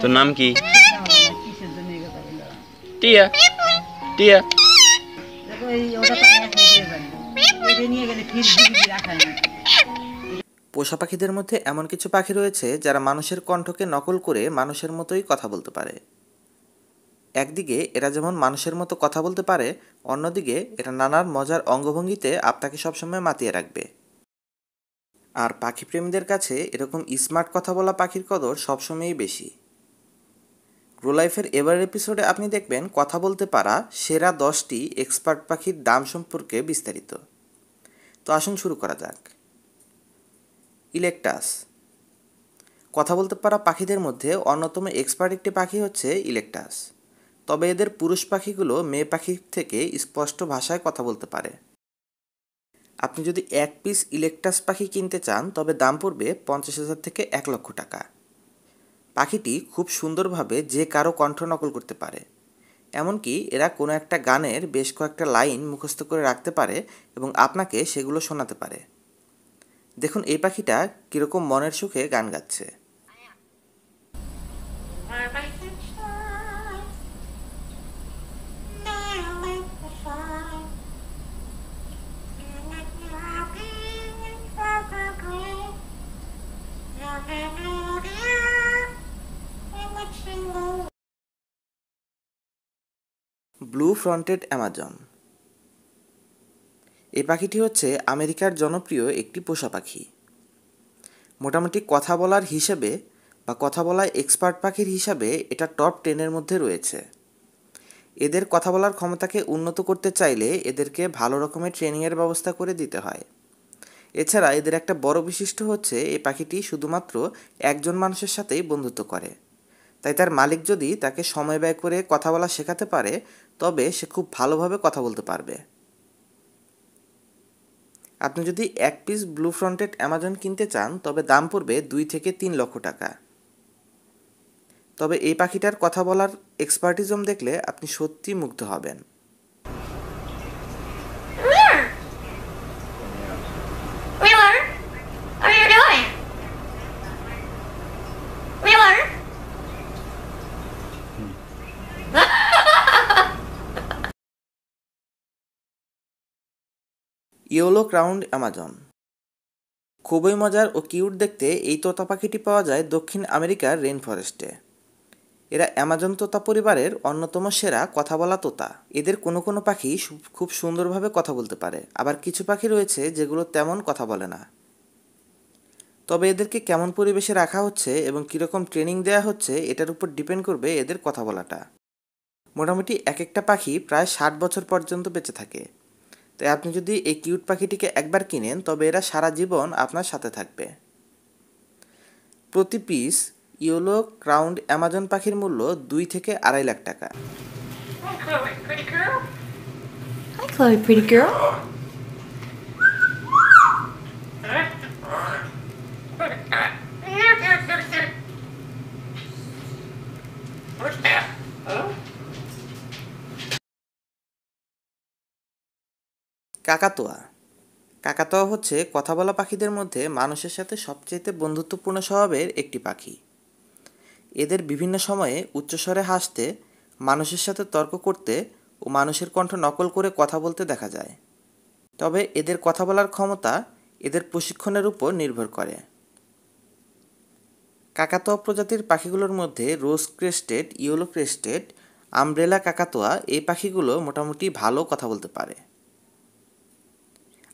তোর নাম কি টিয়া টিয়া পোষা পাখিদের মধ্যে এমন কিছু পাখি রয়েছে যারা মানুষের কণ্ঠকে নকল করে মানুষের মতোই কথা বলতে পারে একদিকে এরা যেমন মানুষের মতো কথা বলতে পারে অন্যদিকে এটা নানার মজার অঙ্গভঙ্গিতে আপনাকে সবসময় মাতিয়ে রাখবে আর পাখি প্রেমীদের কাছে এরকম স্মার্ট কথা বলা পাখির কদর সবসময়ই বেশি লাইফের এবার এপিসোডে আপনি দেখবেন কথা বলতে পারা সেরা দশটি এক্সপার্ট পাখির দাম সম্পর্কে বিস্তারিত তো আসুন শুরু করা যাক ইলেকটাস কথা বলতে পারা পাখিদের মধ্যে অন্যতম এক্সপার্ট একটি পাখি হচ্ছে ইলেকটাস তবে এদের পুরুষ পাখিগুলো মেয়ে পাখির থেকে স্পষ্ট ভাষায় কথা বলতে পারে আপনি যদি এক পিস ইলেকটাস পাখি কিনতে চান তবে দাম পড়বে পঞ্চাশ হাজার থেকে এক লক্ষ টাকা পাখিটি খুব সুন্দরভাবে যে কারো কণ্ঠ নকল করতে পারে এমনকি এরা কোনো একটা গানের বেশ কয়েকটা লাইন মুখস্থ করে রাখতে পারে এবং আপনাকে সেগুলো শোনাতে পারে দেখুন এই পাখিটা কীরকম মনের সুখে গান গাচ্ছে ব্লু ফ্রন্টেড অ্যামাজন এই পাখিটি হচ্ছে আমেরিকার জনপ্রিয় একটি পোষা পাখি মোটামুটি কথা বলার হিসেবে বা কথা বলা এক্সপার্ট পাখির হিসাবে এটা টপ টেনের মধ্যে রয়েছে এদের কথা বলার ক্ষমতাকে উন্নত করতে চাইলে এদেরকে ভালো রকমের ট্রেনিংয়ের ব্যবস্থা করে দিতে হয় এছাড়া এদের একটা বড় বিশিষ্ট হচ্ছে এই পাখিটি শুধুমাত্র একজন মানুষের সাথেই বন্ধুত্ব করে তাই তার মালিক যদি তাকে সময় ব্যয় করে কথা বলা শেখাতে পারে তবে সে খুব ভালোভাবে কথা বলতে পারবে আপনি যদি এক পিস ব্লু ফ্রন্টেড অ্যামাজন কিনতে চান তবে দাম পড়বে দুই থেকে তিন লক্ষ টাকা তবে এই পাখিটার কথা বলার এক্সপার্টিজম দেখলে আপনি সত্যি মুগ্ধ হবেন ইয়োলো ক্রাউন্ড অ্যামাজন খুবই মজার ও কিউট দেখতে এই তোতা পাখিটি পাওয়া যায় দক্ষিণ আমেরিকার রেন ফরেস্টে এরা অ্যামাজন তোতা পরিবারের অন্যতম সেরা কথা বলা তোতা এদের কোনো কোনো পাখি খুব সুন্দরভাবে কথা বলতে পারে আবার কিছু পাখি রয়েছে যেগুলো তেমন কথা বলে না তবে এদেরকে কেমন পরিবেশে রাখা হচ্ছে এবং কীরকম ট্রেনিং দেওয়া হচ্ছে এটার উপর ডিপেন্ড করবে এদের কথা বলাটা মোটামুটি এক একটা পাখি প্রায় ষাট বছর পর্যন্ত বেঁচে থাকে তাই আপনি যদি এই কিউট পাখিটিকে একবার কিনেন তবে এরা সারা জীবন আপনার সাথে থাকবে প্রতি পিস ইয়েলো ক্রাউন্ড অ্যামাজন পাখির মূল্য দুই থেকে আড়াই লাখ টাকা কাকাতুয়া কাকাতোয়া হচ্ছে কথা বলা পাখিদের মধ্যে মানুষের সাথে সবচেয়ে বন্ধুত্বপূর্ণ স্বভাবের একটি পাখি এদের বিভিন্ন সময়ে উচ্চস্বরে হাসতে মানুষের সাথে তর্ক করতে ও মানুষের কণ্ঠ নকল করে কথা বলতে দেখা যায় তবে এদের কথা বলার ক্ষমতা এদের প্রশিক্ষণের উপর নির্ভর করে কাকাতোয়া প্রজাতির পাখিগুলোর মধ্যে rose crested yellow crested umbrella কাকাতোয়া এই পাখিগুলো মোটামুটি ভালো কথা বলতে পারে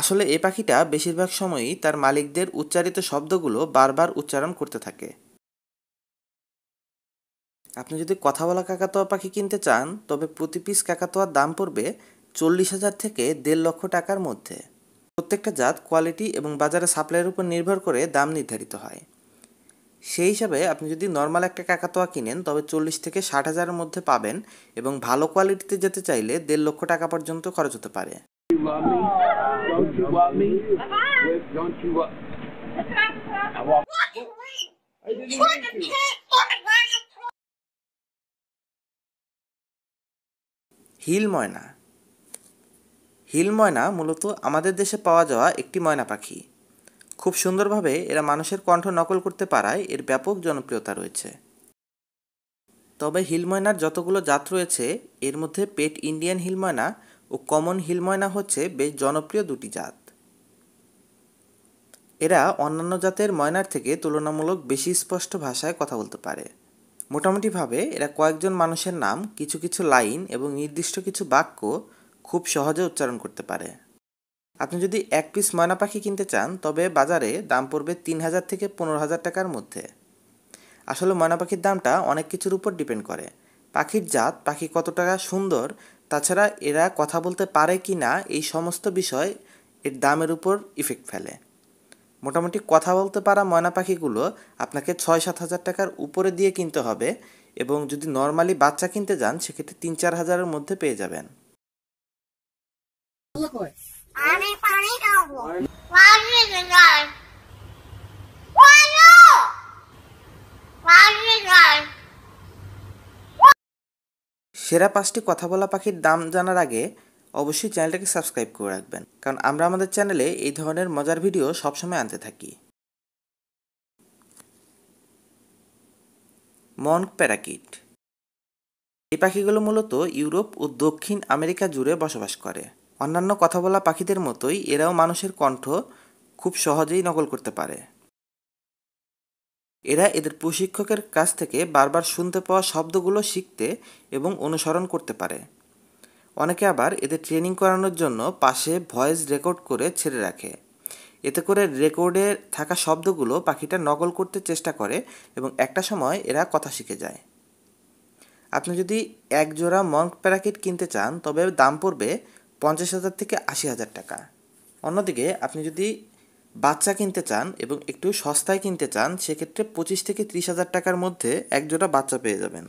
আসলে এ পাখিটা বেশিরভাগ সময়ই তার মালিকদের উচ্চারিত শব্দগুলো বারবার উচ্চারণ করতে থাকে আপনি যদি কথা বলা কাকাতোয়া পাখি কিনতে চান তবে প্রতি পিস কাকাতোয়ার দাম পড়বে চল্লিশ হাজার থেকে দেড় লক্ষ টাকার মধ্যে প্রত্যেকটা জাত কোয়ালিটি এবং বাজারে সাপ্লাইয়ের উপর নির্ভর করে দাম নির্ধারিত হয় সেই হিসাবে আপনি যদি নর্মাল একটা কাকাতোয়া কিনেন তবে চল্লিশ থেকে ষাট হাজারের মধ্যে পাবেন এবং ভালো কোয়ালিটিতে যেতে চাইলে দেড় লক্ষ টাকা পর্যন্ত খরচ হতে পারে Don't you want me? Whip, don't you want? I walk. I didn't you. Hill myna hill myna মূলত আমাদের দেশে পাওয়া যাওয়া একটি ময়না পাখি খুব সুন্দরভাবে এরা মানুষের কণ্ঠ নকল করতে পারায় এর ব্যাপক জনপ্রিয়তা রয়েছে তবে হিল ময়নার যতগুলো জাত রয়েছে এর মধ্যে পেট ইন্ডিয়ান হিল ময়না ও কমন হিল ময়না হচ্ছে বেশ জনপ্রিয় দুটি জাত এরা অন্যান্য জাতের ময়নার থেকে তুলনামূলক বেশি স্পষ্ট ভাষায় কথা বলতে পারে মোটামুটিভাবে এরা কয়েকজন মানুষের নাম কিছু কিছু লাইন এবং নির্দিষ্ট কিছু বাক্য খুব সহজে উচ্চারণ করতে পারে আপনি যদি এক পিস ময়না পাখি কিনতে চান তবে বাজারে দাম পড়বে তিন হাজার থেকে পনেরো হাজার টাকার মধ্যে আসলে ময়না পাখির দামটা অনেক কিছুর উপর ডিপেন্ড করে পাখির জাত পাখি কত টাকা সুন্দর তাছাড়া এরা কথা বলতে পারে কি না এই সমস্ত বিষয় এর দামের উপর ইফেক্ট ফেলে মোটামুটি কথা বলতে পারা ময়না পাখিগুলো আপনাকে ছয় সাত হাজার টাকার উপরে দিয়ে কিনতে হবে এবং যদি নর্মালি বাচ্চা কিনতে যান সেক্ষেত্রে তিন চার হাজারের মধ্যে পেয়ে যাবেন Why সেরা পাঁচটি কথা বলা পাখির দাম জানার আগে অবশ্যই চ্যানেলটাকে সাবস্ক্রাইব করে রাখবেন কারণ আমরা আমাদের চ্যানেলে এই ধরনের মজার ভিডিও সবসময় আনতে থাকি মন প্যারাকিট এই পাখিগুলো মূলত ইউরোপ ও দক্ষিণ আমেরিকা জুড়ে বসবাস করে অন্যান্য কথা বলা পাখিদের মতোই এরাও মানুষের কণ্ঠ খুব সহজেই নকল করতে পারে এরা এদের প্রশিক্ষকের কাছ থেকে বারবার শুনতে পাওয়া শব্দগুলো শিখতে এবং অনুসরণ করতে পারে অনেকে আবার এদের ট্রেনিং করানোর জন্য পাশে ভয়েস রেকর্ড করে ছেড়ে রাখে এতে করে রেকর্ডে থাকা শব্দগুলো পাখিটা নকল করতে চেষ্টা করে এবং একটা সময় এরা কথা শিখে যায় আপনি যদি এক জোড়া মঙ্ক প্যারাকিট কিনতে চান তবে দাম পড়বে পঞ্চাশ হাজার থেকে আশি হাজার টাকা অন্যদিকে আপনি যদি বাচ্চা কিনতে চান এবং একটু সস্তায় কিনতে চান সেক্ষেত্রে পঁচিশ থেকে ত্রিশ হাজার টাকার মধ্যে একজোড়া বাচ্চা পেয়ে যাবেন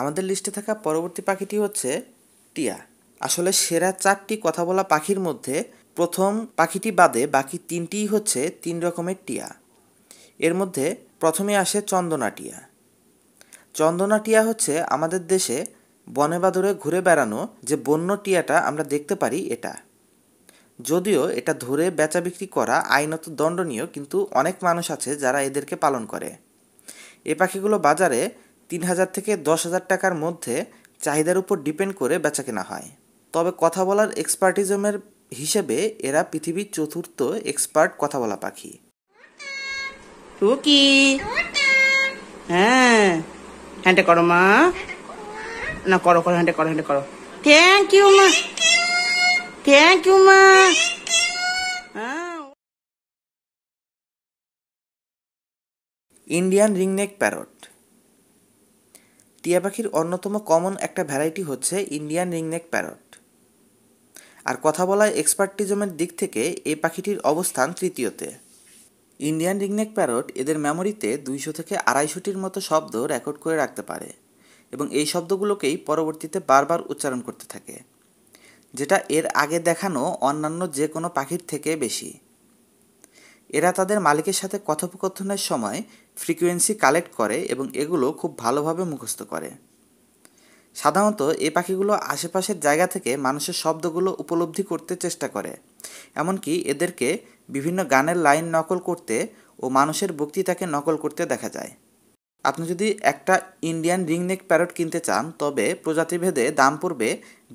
আমাদের লিস্টে থাকা পরবর্তী পাখিটি হচ্ছে টিয়া আসলে সেরা চারটি কথা বলা পাখির মধ্যে প্রথম পাখিটি বাদে বাকি তিনটিই হচ্ছে তিন রকমের টিয়া এর মধ্যে প্রথমে আসে চন্দনা টিয়া টিয়া হচ্ছে আমাদের দেশে বনে বাদরে ঘুরে বেড়ানো যে বন্য টিয়াটা আমরা দেখতে পারি এটা যদিও এটা ধরে বেচা বিক্রি করা আইনত দণ্ডনীয় কিন্তু অনেক মানুষ আছে যারা এদেরকে পালন করে এ পাখিগুলো বাজারে তিন হাজার থেকে দশ হাজার টাকার মধ্যে চাহিদার উপর ডিপেন্ড করে বেচা কেনা হয় তবে কথা বলার এক্সপার্টিজমের হিসেবে এরা পৃথিবীর চতুর্থ এক্সপার্ট কথা বলা পাখি হ্যাঁ হ্যান্ডে করো মা না করো করো হ্যান্ডে করো হ্যান্ডে করো থ্যাংক ইউ মা থ্যাংক ইউ মা হ্যাঁ। ইন্ডিয়ান রিংনেক প্যারট টিয়া পাখির অন্যতম কমন একটা ভ্যারাইটি হচ্ছে ইন্ডিয়ান রিংনেক প্যারট আর কথা বলায় এক্সপার্টিজমের দিক থেকে এই পাখিটির অবস্থান তৃতীয়তে ইন্ডিয়ান রিংনেক প্যারট এদের মেমোরিতে দুইশো থেকে আড়াইশোটির মতো শব্দ রেকর্ড করে রাখতে পারে এবং এই শব্দগুলোকেই পরবর্তীতে বারবার উচ্চারণ করতে থাকে যেটা এর আগে দেখানো অন্যান্য যে কোনো পাখির থেকে বেশি এরা তাদের মালিকের সাথে কথোপকথনের সময় ফ্রিকোয়েন্সি কালেক্ট করে এবং এগুলো খুব ভালোভাবে মুখস্থ করে সাধারণত এ পাখিগুলো আশেপাশের জায়গা থেকে মানুষের শব্দগুলো উপলব্ধি করতে চেষ্টা করে এমনকি এদেরকে বিভিন্ন গানের লাইন নকল করতে ও মানুষের বক্তৃতাকে নকল করতে দেখা যায় আপনি যদি একটা ইন্ডিয়ান রিংনেক প্যারট কিনতে চান তবে প্রজাতিভেদে দাম পড়বে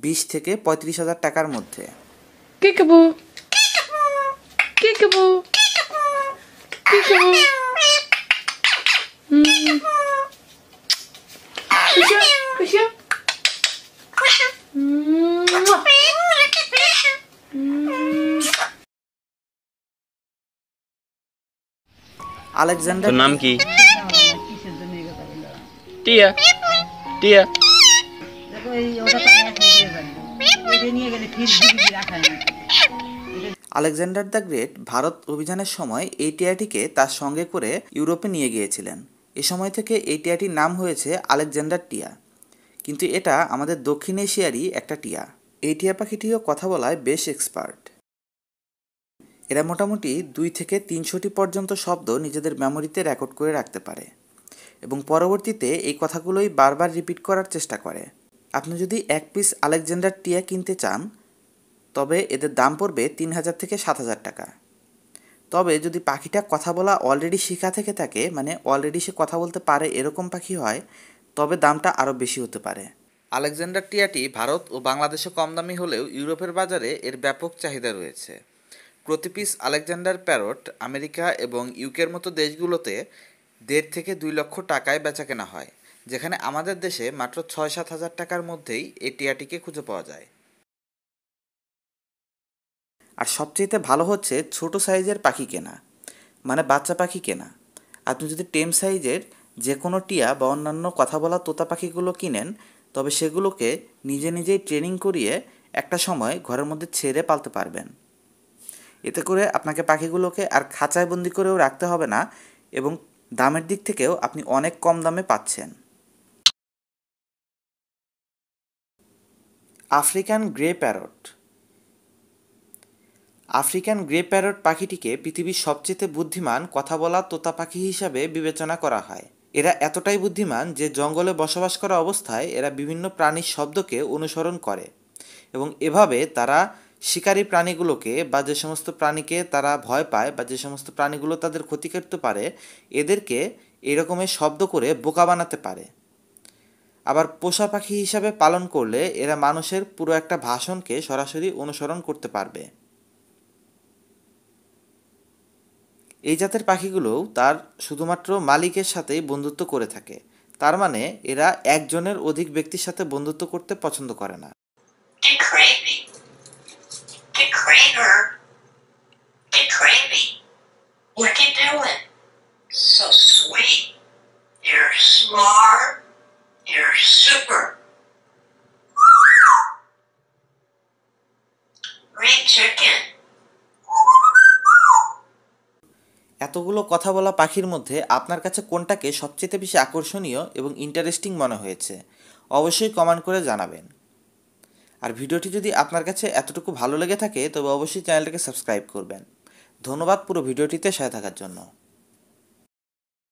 বিশ থেকে পঁয়ত্রিশ হাজার টাকার মধ্যে আলেকজান্ডার নাম কি টিয়া টিয়া আলেকজান্ডার দ্য গ্রেট ভারত অভিযানের সময় এই টিয়াটিকে তার সঙ্গে করে ইউরোপে নিয়ে গিয়েছিলেন এ সময় থেকে এই টিয়াটির নাম হয়েছে আলেকজান্ডার টিয়া কিন্তু এটা আমাদের দক্ষিণ এশিয়ারই একটা টিয়া এই টিয়া পাখিটিও কথা বলায় বেশ এক্সপার্ট এরা মোটামুটি দুই থেকে তিনশোটি পর্যন্ত শব্দ নিজেদের মেমোরিতে রেকর্ড করে রাখতে পারে এবং পরবর্তীতে এই কথাগুলোই বারবার রিপিট করার চেষ্টা করে আপনি যদি এক পিস আলেকজান্ডার টিয়া কিনতে চান তবে এদের দাম পড়বে তিন হাজার থেকে সাত হাজার টাকা তবে যদি পাখিটা কথা বলা অলরেডি শিখা থেকে থাকে মানে অলরেডি সে কথা বলতে পারে এরকম পাখি হয় তবে দামটা আরও বেশি হতে পারে আলেকজান্ডার টিয়াটি ভারত ও বাংলাদেশে কম দামি হলেও ইউরোপের বাজারে এর ব্যাপক চাহিদা রয়েছে প্রতি পিস আলেকজান্ডার প্যারট আমেরিকা এবং ইউকের মতো দেশগুলোতে দেড় থেকে দুই লক্ষ টাকায় বেচা কেনা হয় যেখানে আমাদের দেশে মাত্র ছয় সাত হাজার টাকার মধ্যেই এই টিয়াটিকে খুঁজে পাওয়া যায় আর সবচেয়ে ভালো হচ্ছে ছোট সাইজের পাখি কেনা মানে বাচ্চা পাখি কেনা আপনি যদি টেম সাইজের যে কোনো টিয়া বা অন্যান্য কথা বলা তোতা পাখিগুলো কিনেন তবে সেগুলোকে নিজে নিজেই ট্রেনিং করিয়ে একটা সময় ঘরের মধ্যে ছেড়ে পালতে পারবেন এতে করে আপনাকে পাখিগুলোকে আর খাঁচায় বন্দি করেও রাখতে হবে না এবং দামের দিক থেকেও আপনি অনেক কম দামে পাচ্ছেন African grey parrot African grey parrot পাখিটিকে পৃথিবীর সবচেয়ে বুদ্ধিমান কথা বলা তোতা পাখি হিসাবে বিবেচনা করা হয় এরা এতটাই বুদ্ধিমান যে জঙ্গলে বসবাস করা অবস্থায় এরা বিভিন্ন প্রাণীর শব্দকে অনুসরণ করে এবং এভাবে তারা শিকারী প্রাণীগুলোকে বা যে সমস্ত প্রাণীকে তারা ভয় পায় বা যে সমস্ত প্রাণীগুলো তাদের ক্ষতি করতে পারে এদেরকে এরকমের শব্দ করে বোকা বানাতে পারে আবার পোষা পাখি হিসাবে পালন করলে এরা মানুষের পুরো একটা ভাষণকে সরাসরি অনুসরণ করতে পারবে এই জাতের পাখিগুলোও তার শুধুমাত্র মালিকের সাথেই বন্ধুত্ব করে থাকে তার মানে এরা একজনের অধিক ব্যক্তির সাথে বন্ধুত্ব করতে পছন্দ করে না Kramer. Hey, and train me. What you doing? So sweet. You're smart. You're super. Green chicken. এতগুলো কথা বলা পাখির মধ্যে আপনার কাছে কোনটাকে সবচেয়ে বেশি আকর্ষণীয় এবং ইন্টারেস্টিং মনে হয়েছে অবশ্যই কমেন্ট করে জানাবেন আর ভিডিওটি যদি আপনার কাছে এতটুকু ভালো লেগে থাকে তবে অবশ্যই চ্যানেলটাকে সাবস্ক্রাইব করবেন ধন্যবাদ পুরো ভিডিওটিতে সাথে থাকার জন্য